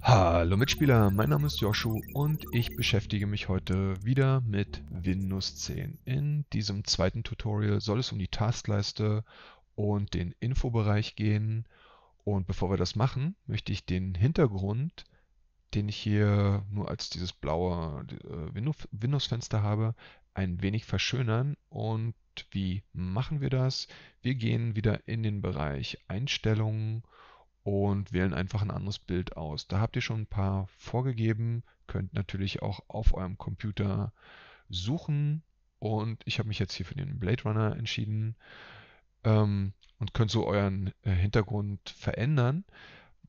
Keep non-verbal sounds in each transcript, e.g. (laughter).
Hallo Mitspieler, mein Name ist Joshu und ich beschäftige mich heute wieder mit Windows 10. In diesem zweiten Tutorial soll es um die Taskleiste und den Infobereich gehen. Und bevor wir das machen, möchte ich den Hintergrund, den ich hier nur als dieses blaue äh, Windows-Fenster habe, ein wenig verschönern. Und wie machen wir das? Wir gehen wieder in den Bereich Einstellungen und wählen einfach ein anderes Bild aus. Da habt ihr schon ein paar vorgegeben, könnt natürlich auch auf eurem Computer suchen und ich habe mich jetzt hier für den Blade Runner entschieden ähm, und könnt so euren äh, Hintergrund verändern.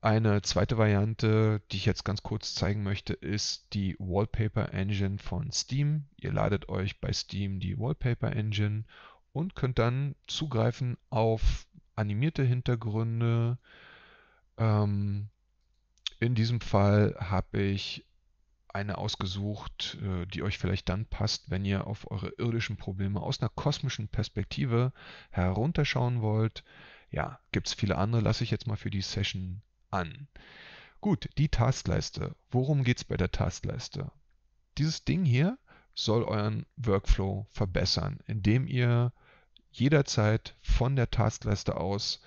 Eine zweite Variante, die ich jetzt ganz kurz zeigen möchte, ist die Wallpaper Engine von Steam. Ihr ladet euch bei Steam die Wallpaper Engine und könnt dann zugreifen auf animierte Hintergründe, ähm, in diesem Fall habe ich eine ausgesucht, äh, die euch vielleicht dann passt, wenn ihr auf eure irdischen Probleme aus einer kosmischen Perspektive herunterschauen wollt. Ja, gibt es viele andere, lasse ich jetzt mal für die Session an. Gut, die Taskleiste. Worum geht es bei der Taskleiste? Dieses Ding hier soll euren Workflow verbessern, indem ihr jederzeit von der Taskleiste aus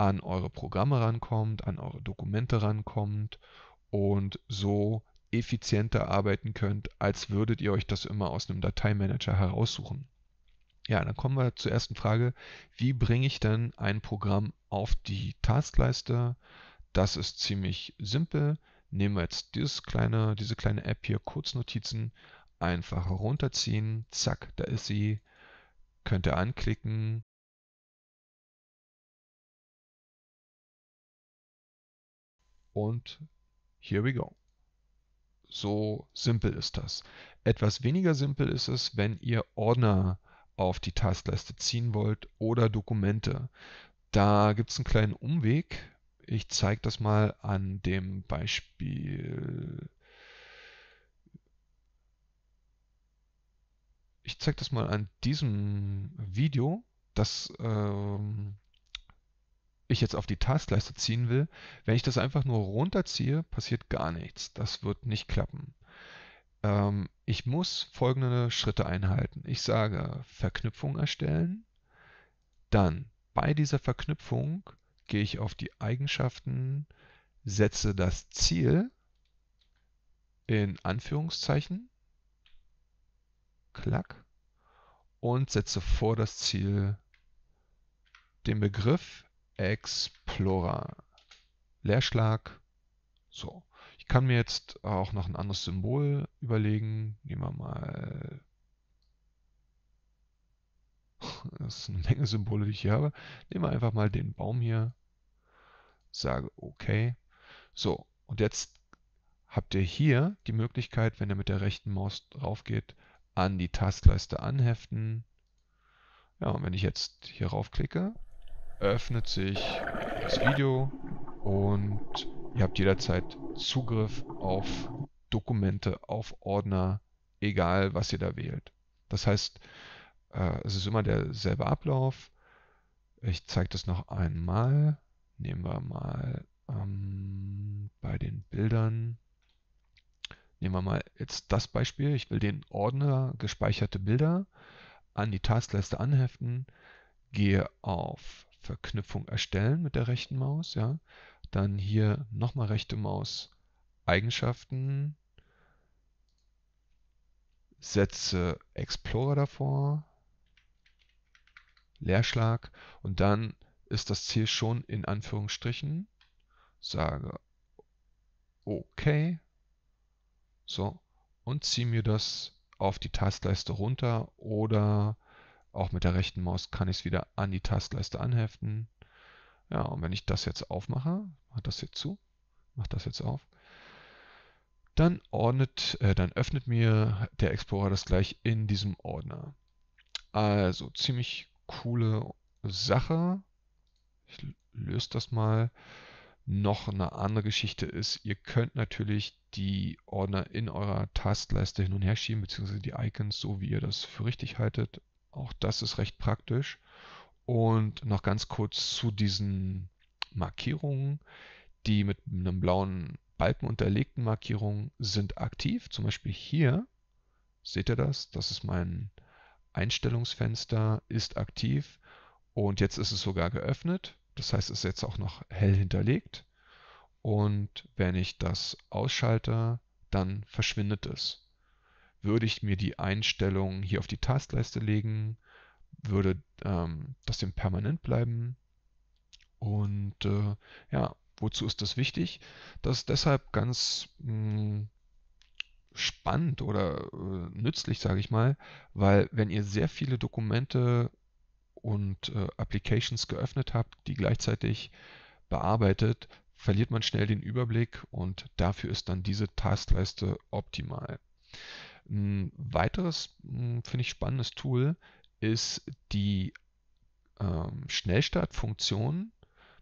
an eure Programme rankommt, an eure Dokumente rankommt und so effizienter arbeiten könnt, als würdet ihr euch das immer aus einem Dateimanager heraussuchen. Ja, dann kommen wir zur ersten Frage. Wie bringe ich denn ein Programm auf die Taskleiste? Das ist ziemlich simpel. Nehmen wir jetzt dieses kleine, diese kleine App hier, Kurznotizen, einfach herunterziehen. Zack, da ist sie. Könnt ihr anklicken, und here we go. So simpel ist das. Etwas weniger simpel ist es, wenn ihr Ordner auf die Taskleiste ziehen wollt oder Dokumente. Da gibt es einen kleinen Umweg. Ich zeige das mal an dem Beispiel. Ich zeige das mal an diesem Video. Das ähm, ich jetzt auf die Taskleiste ziehen will, wenn ich das einfach nur runterziehe, passiert gar nichts. Das wird nicht klappen. Ähm, ich muss folgende Schritte einhalten. Ich sage Verknüpfung erstellen. Dann bei dieser Verknüpfung gehe ich auf die Eigenschaften, setze das Ziel in Anführungszeichen, klack, und setze vor das Ziel den Begriff Explorer. Leerschlag. So. Ich kann mir jetzt auch noch ein anderes Symbol überlegen. Nehmen wir mal. (laughs) Das ist eine Menge Symbole, die ich hier habe. Nehmen wir einfach mal den Baum hier. Sage OK. So, und jetzt habt ihr hier die Möglichkeit, wenn ihr mit der rechten Maus drauf geht, an die Taskleiste anheften. Ja, und wenn ich jetzt hier raufklicke, öffnet sich das Video und ihr habt jederzeit Zugriff auf Dokumente, auf Ordner, egal was ihr da wählt. Das heißt, äh, es ist immer derselbe Ablauf. Ich zeige das noch einmal. Nehmen wir mal ähm, bei den Bildern. Nehmen wir mal jetzt das Beispiel. Ich will den Ordner gespeicherte Bilder an die Taskleiste anheften. Gehe auf Verknüpfung erstellen mit der rechten Maus, ja. Dann hier nochmal rechte Maus, Eigenschaften, setze Explorer davor, Leerschlag und dann ist das Ziel schon in Anführungsstrichen, sage OK, so und ziehe mir das auf die Tastleiste runter oder auch mit der rechten Maus kann ich es wieder an die Taskleiste anheften. Ja, und wenn ich das jetzt aufmache, mache das jetzt zu, mache das jetzt auf, dann ordnet, äh, dann öffnet mir der Explorer das gleich in diesem Ordner. Also ziemlich coole Sache. Ich löse das mal. Noch eine andere Geschichte ist, ihr könnt natürlich die Ordner in eurer Tastleiste hin und her schieben, beziehungsweise die Icons, so wie ihr das für richtig haltet. Auch das ist recht praktisch. Und noch ganz kurz zu diesen Markierungen. Die mit einem blauen Balken unterlegten Markierungen sind aktiv. Zum Beispiel hier seht ihr das. Das ist mein Einstellungsfenster, ist aktiv. Und jetzt ist es sogar geöffnet. Das heißt, es ist jetzt auch noch hell hinterlegt. Und wenn ich das ausschalte, dann verschwindet es würde ich mir die Einstellung hier auf die Taskleiste legen, würde ähm, das dem permanent bleiben. Und äh, ja, wozu ist das wichtig? Das ist deshalb ganz mh, hm, spannend oder äh, nützlich, sage ich mal, weil wenn ihr sehr viele Dokumente und äh, Applications geöffnet habt, die gleichzeitig bearbeitet, verliert man schnell den Überblick und dafür ist dann diese Taskleiste optimal. Ein weiteres, hm, finde ich, spannendes Tool ist die ähm, Schnellstartfunktion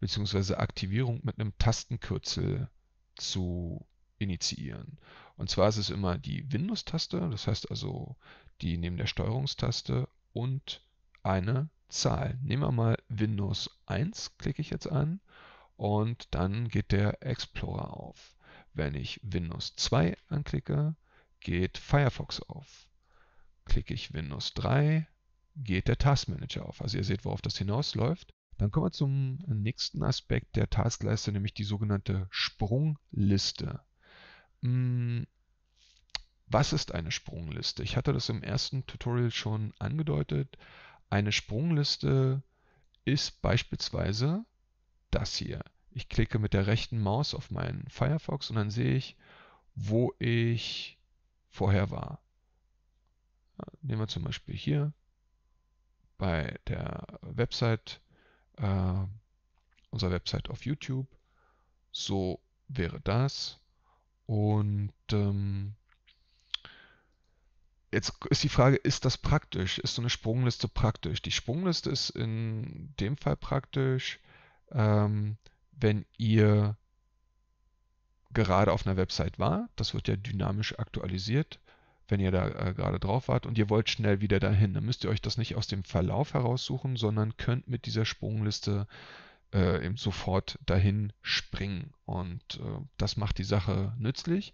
bzw. Aktivierung mit einem Tastenkürzel zu initiieren. Und zwar ist es immer die Windows-Taste, das heißt also die neben der Steuerungstaste und eine Zahl. Nehmen wir mal Windows 1, klicke ich jetzt an und dann geht der Explorer auf. Wenn ich Windows 2 anklicke, geht Firefox auf. Klicke ich Windows 3, geht der Taskmanager auf. Also ihr seht, worauf das hinausläuft. Dann kommen wir zum nächsten Aspekt der Taskleiste, nämlich die sogenannte Sprungliste. Hm, was ist eine Sprungliste? Ich hatte das im ersten Tutorial schon angedeutet. Eine Sprungliste ist beispielsweise das hier. Ich klicke mit der rechten Maus auf meinen Firefox und dann sehe ich, wo ich vorher war. Äh, nehmen wir zum Beispiel hier bei der Website, äh, unserer Website auf YouTube. So wäre das. Und ähm, jetzt ist die Frage, ist das praktisch? Ist so eine Sprungliste praktisch? Die Sprungliste ist in dem Fall praktisch, ähm, wenn ihr gerade auf einer Website war. Das wird ja dynamisch aktualisiert, wenn ihr da äh, gerade drauf wart und ihr wollt schnell wieder dahin. Dann müsst ihr euch das nicht aus dem Verlauf heraussuchen, sondern könnt mit dieser Sprungliste äh, eben sofort dahin springen. Und äh, das macht die Sache nützlich.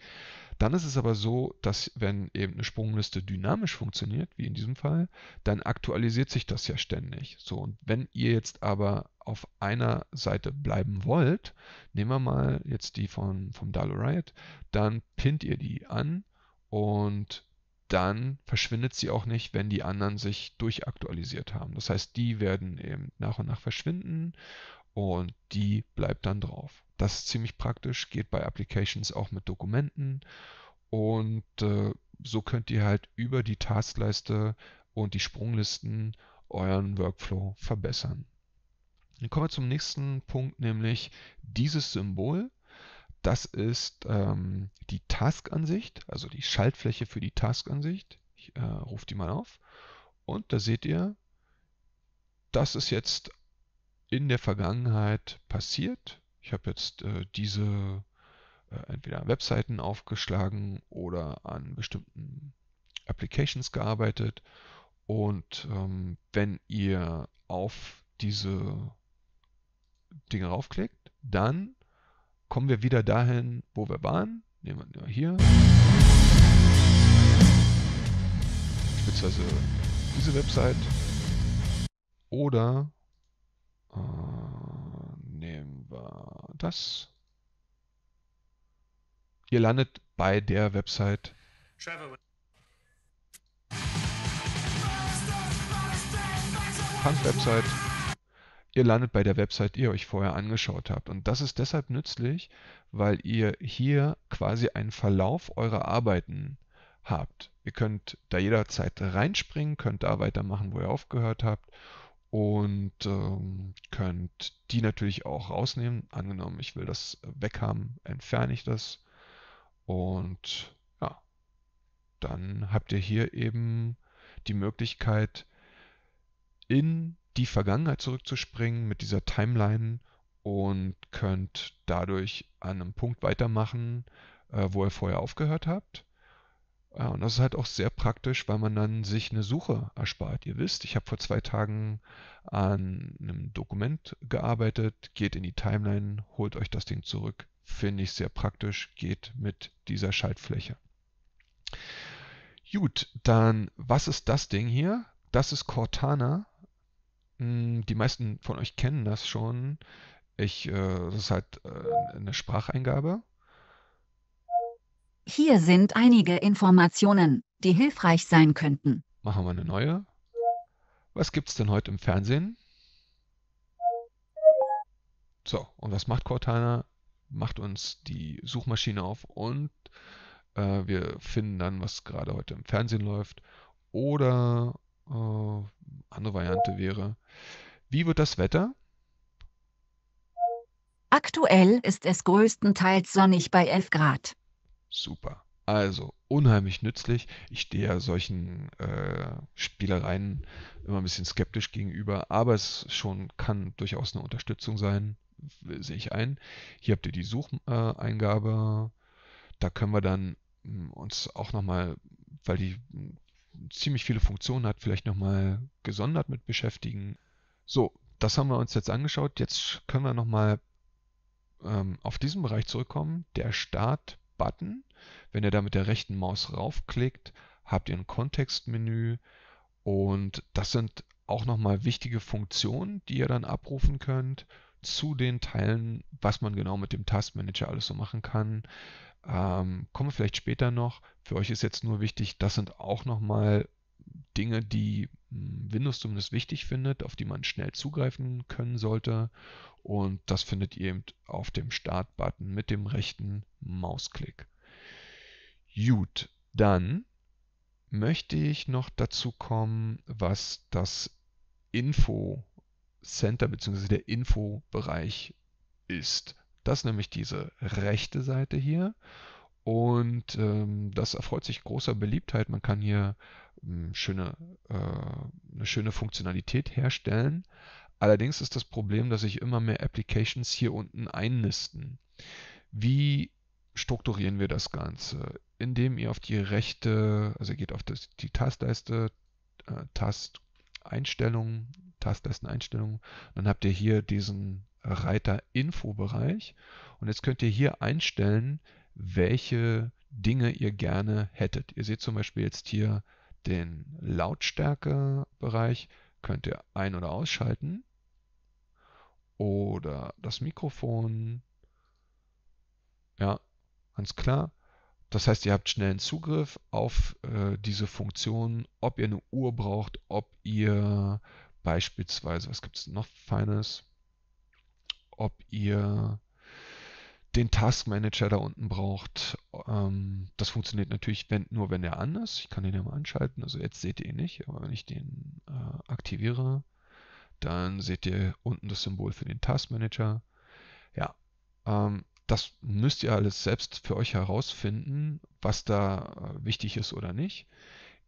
Dann ist es aber so, dass wenn eben eine Sprungliste dynamisch funktioniert, wie in diesem Fall, dann aktualisiert sich das ja ständig. So, und wenn ihr jetzt aber auf einer Seite bleiben wollt, nehmen wir mal jetzt die von, vom Dalo Riot, dann pinnt ihr die an und dann verschwindet sie auch nicht, wenn die anderen sich durchaktualisiert haben. Das heißt, die werden eben nach und nach verschwinden und die bleibt dann drauf. Das ist ziemlich praktisch, geht bei Applications auch mit Dokumenten und äh, so könnt ihr halt über die Taskleiste und die Sprunglisten euren Workflow verbessern. Dann kommen wir zum nächsten Punkt, nämlich dieses Symbol. Das ist ähm, die Taskansicht, also die Schaltfläche für die Taskansicht. Ich äh, rufe die mal auf. Und da seht ihr, das ist jetzt in der Vergangenheit passiert. Ich habe jetzt äh, diese äh, entweder an Webseiten aufgeschlagen oder an bestimmten Applications gearbeitet. Und ähm, wenn ihr auf diese Dinge raufklickt, dann kommen wir wieder dahin, wo wir waren. Nehmen wir hier. Beziehungsweise diese Website. Oder nehmen wir das. Ihr landet bei der Website. Punk-Website. Ihr landet bei der Website, die ihr euch vorher angeschaut habt. Und das ist deshalb nützlich, weil ihr hier quasi einen Verlauf eurer Arbeiten habt. Ihr könnt da jederzeit reinspringen, könnt da weitermachen, wo ihr aufgehört habt und ähm, könnt die natürlich auch rausnehmen. Angenommen, ich will das weg haben, entferne ich das und ja, dann habt ihr hier eben die Möglichkeit, in die Vergangenheit zurückzuspringen mit dieser Timeline und könnt dadurch an einem Punkt weitermachen, äh, wo ihr vorher aufgehört habt ja, und das ist halt auch sehr praktisch, weil man dann sich eine Suche erspart. Ihr wisst, ich habe vor zwei Tagen an einem Dokument gearbeitet, geht in die Timeline, holt euch das Ding zurück. Finde ich sehr praktisch, geht mit dieser Schaltfläche. Gut, dann was ist das Ding hier? Das ist Cortana. Hm, die meisten von euch kennen das schon. Ich äh, das ist halt, äh, eine Spracheingabe hier sind einige Informationen, die hilfreich sein könnten. Machen wir eine neue. Was gibt's denn heute im Fernsehen? So, und was macht Cortana? Macht uns die Suchmaschine auf und äh, wir finden dann, was gerade heute im Fernsehen läuft. Oder äh, andere Variante wäre, wie wird das Wetter? Aktuell ist es größtenteils sonnig bei 11 Grad. Super. Also, unheimlich nützlich. Ich stehe ja solchen äh, Spielereien immer ein bisschen skeptisch gegenüber, aber es schon kann durchaus eine Unterstützung sein, sehe ich ein. Hier habt ihr die Sucheingabe. Da können wir dann hm, uns auch nochmal, weil die hm, ziemlich viele Funktionen hat, vielleicht nochmal gesondert mit beschäftigen. So, das haben wir uns jetzt angeschaut. Jetzt können wir nochmal ähm, auf diesen Bereich zurückkommen. Der Start Button. Wenn ihr da mit der rechten Maus raufklickt, habt ihr ein Kontextmenü und das sind auch nochmal wichtige Funktionen, die ihr dann abrufen könnt zu den Teilen, was man genau mit dem Taskmanager alles so machen kann. Ähm, kommen wir vielleicht später noch. Für euch ist jetzt nur wichtig, das sind auch nochmal Dinge, die hm, Windows zumindest wichtig findet, auf die man schnell zugreifen können sollte. Und das findet ihr eben auf dem Startbutton mit dem rechten Mausklick. Gut, dann möchte ich noch dazu kommen, was das Info Center bzw. der Infobereich ist. Das ist nämlich diese rechte Seite hier und ähm, das erfreut sich großer Beliebtheit. Man kann hier ähm, schöne, äh, eine schöne Funktionalität herstellen. Allerdings ist das Problem, dass sich immer mehr Applications hier unten einnisten. Wie strukturieren wir das Ganze? Indem ihr auf die rechte, also geht auf das, die Tastleiste, äh, Tasteinstellungen, Tastleisteneinstellungen, dann habt ihr hier diesen Reiter Infobereich und jetzt könnt ihr hier einstellen, welche Dinge ihr gerne hättet. Ihr seht zum Beispiel jetzt hier den Lautstärke-Bereich, könnt ihr ein- oder ausschalten. Oder das Mikrofon. Ja, ganz klar. Das heißt, ihr habt schnellen Zugriff auf äh, diese Funktionen, ob ihr eine Uhr braucht, ob ihr beispielsweise, was gibt es noch Feines, ob ihr den Taskmanager da unten braucht. Ähm, das funktioniert natürlich wenn, nur, wenn er an ist. Ich kann den ja mal anschalten. Also jetzt seht ihr ihn nicht, aber wenn ich den äh, aktiviere, dann seht ihr unten das Symbol für den Taskmanager. Ja, ähm, das müsst ihr alles selbst für euch herausfinden, was da äh, wichtig ist oder nicht.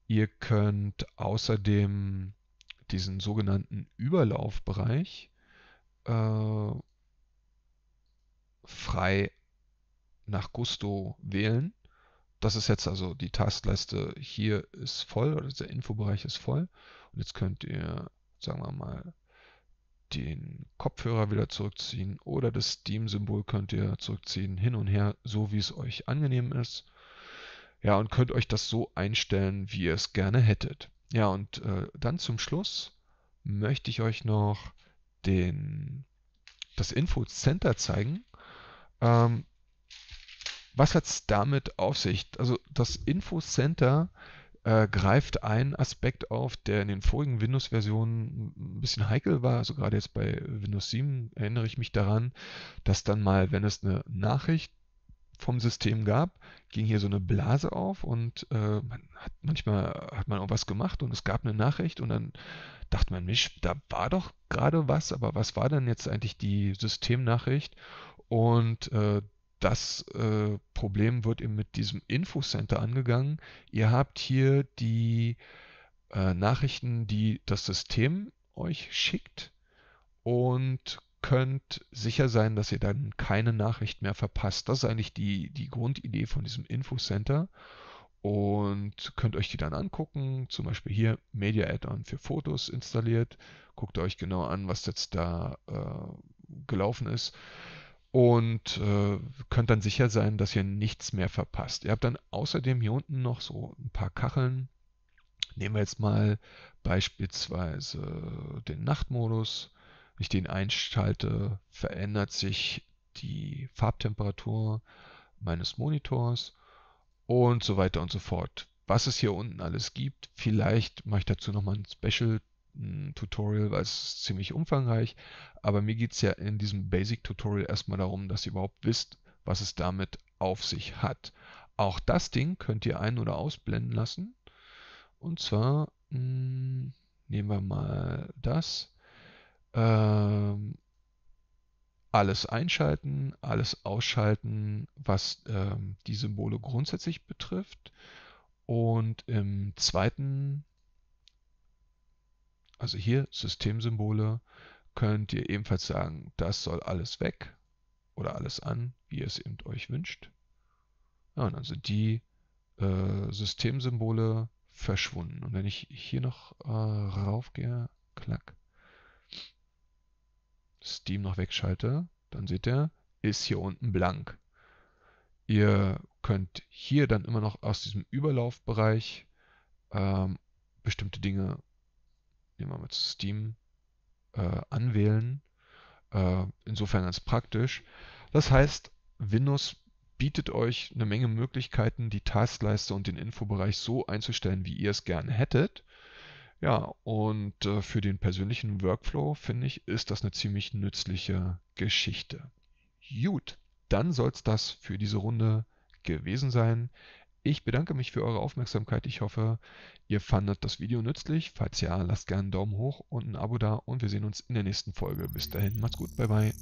Ihr könnt außerdem diesen sogenannten Überlaufbereich äh, frei nach Gusto wählen. Das ist jetzt also die Taskleiste hier ist voll oder der Infobereich ist voll. Und jetzt könnt ihr, sagen wir mal, den Kopfhörer wieder zurückziehen oder das Steam-Symbol könnt ihr zurückziehen, hin und her, so wie es euch angenehm ist. Ja, und könnt euch das so einstellen, wie ihr es gerne hättet. Ja, und äh, dann zum Schluss möchte ich euch noch den, das Info Center zeigen. Ähm, was hat es damit auf sich? Also das Infocenter äh, greift einen Aspekt auf, der in den vorigen Windows-Versionen ein bisschen heikel war. Also gerade jetzt bei Windows 7 erinnere ich mich daran, dass dann mal, wenn es eine Nachricht vom System gab, ging hier so eine Blase auf und äh, man hat manchmal hat man auch was gemacht und es gab eine Nachricht und dann dachte man, Mensch, da war doch gerade was, aber was war denn jetzt eigentlich die Systemnachricht? Und äh, das äh, Problem wird eben mit diesem Infocenter angegangen. Ihr habt hier die äh, Nachrichten, die das System euch schickt und könnt sicher sein, dass ihr dann keine Nachricht mehr verpasst. Das ist eigentlich die, die Grundidee von diesem Infocenter und könnt euch die dann angucken. Zum Beispiel hier Media Add-on für Fotos installiert. Guckt euch genau an, was jetzt da äh, gelaufen ist und äh, könnt dann sicher sein, dass ihr nichts mehr verpasst. Ihr habt dann außerdem hier unten noch so ein paar Kacheln. Nehmen wir jetzt mal beispielsweise den Nachtmodus. Wenn ich den einschalte, verändert sich die Farbtemperatur meines Monitors und so weiter und so fort. Was es hier unten alles gibt, vielleicht mache ich dazu nochmal ein Special Tutorial, weil es ziemlich umfangreich. Aber mir geht es ja in diesem Basic-Tutorial erstmal darum, dass ihr überhaupt wisst, was es damit auf sich hat. Auch das Ding könnt ihr ein- oder ausblenden lassen. Und zwar mh, hm, nehmen wir mal das. Ähm, alles einschalten, alles ausschalten, was ähm, die Symbole grundsätzlich betrifft. Und im zweiten also hier Systemsymbole, könnt ihr ebenfalls sagen, das soll alles weg oder alles an, wie ihr es eben euch wünscht. Ja, und dann sind die äh, Systemsymbole verschwunden. Und wenn ich hier noch äh, raufgehe, klack, Steam noch wegschalte, dann seht ihr, ist hier unten blank. Ihr könnt hier dann immer noch aus diesem Überlaufbereich ähm, bestimmte Dinge hier mal mit Steam äh, anwählen. Äh, insofern ganz praktisch. Das heißt, Windows bietet euch eine Menge Möglichkeiten, die Taskleiste und den Infobereich so einzustellen, wie ihr es gerne hättet. Ja, und äh, für den persönlichen Workflow, finde ich, ist das eine ziemlich nützliche Geschichte. Gut, dann soll es das für diese Runde gewesen sein. Ich bedanke mich für eure Aufmerksamkeit. Ich hoffe, ihr fandet das Video nützlich. Falls ja, lasst gerne einen Daumen hoch und ein Abo da und wir sehen uns in der nächsten Folge. Bis dahin, macht's gut, bye bye.